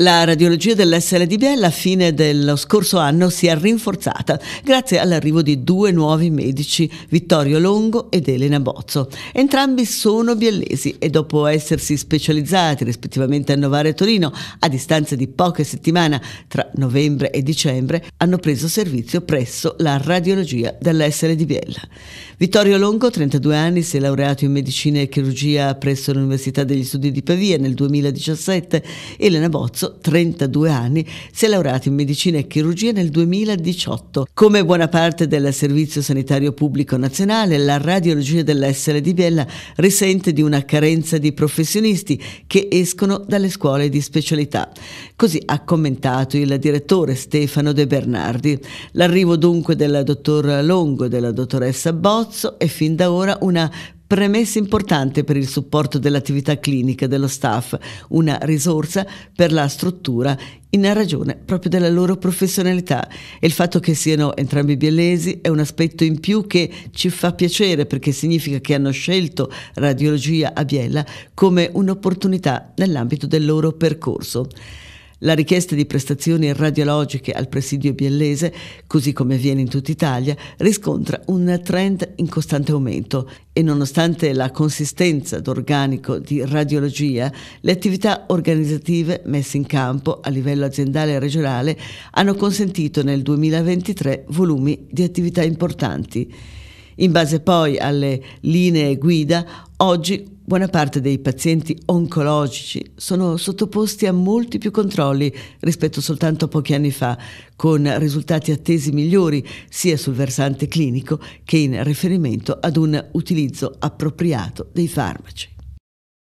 La radiologia dell'SL di Biella a fine dello scorso anno si è rinforzata grazie all'arrivo di due nuovi medici, Vittorio Longo ed Elena Bozzo. Entrambi sono biellesi e dopo essersi specializzati rispettivamente a Novara e Torino a distanza di poche settimane tra novembre e dicembre hanno preso servizio presso la radiologia dell'SL di Biella. Vittorio Longo, 32 anni, si è laureato in medicina e chirurgia presso l'Università degli Studi di Pavia nel 2017. Elena Bozzo Lorenzo, 32 anni, si è laureato in medicina e chirurgia nel 2018. Come buona parte del Servizio Sanitario Pubblico Nazionale, la radiologia dell'essere di Biella risente di una carenza di professionisti che escono dalle scuole di specialità. Così ha commentato il direttore Stefano De Bernardi. L'arrivo dunque del dottor Longo e della dottoressa Bozzo è fin da ora una Premessa importante per il supporto dell'attività clinica dello staff, una risorsa per la struttura in ragione proprio della loro professionalità e il fatto che siano entrambi biellesi è un aspetto in più che ci fa piacere perché significa che hanno scelto radiologia a Biella come un'opportunità nell'ambito del loro percorso. La richiesta di prestazioni radiologiche al presidio biellese, così come avviene in tutta Italia, riscontra un trend in costante aumento e nonostante la consistenza d'organico di radiologia, le attività organizzative messe in campo a livello aziendale e regionale hanno consentito nel 2023 volumi di attività importanti. In base poi alle linee guida, oggi Buona parte dei pazienti oncologici sono sottoposti a molti più controlli rispetto soltanto a pochi anni fa, con risultati attesi migliori sia sul versante clinico che in riferimento ad un utilizzo appropriato dei farmaci.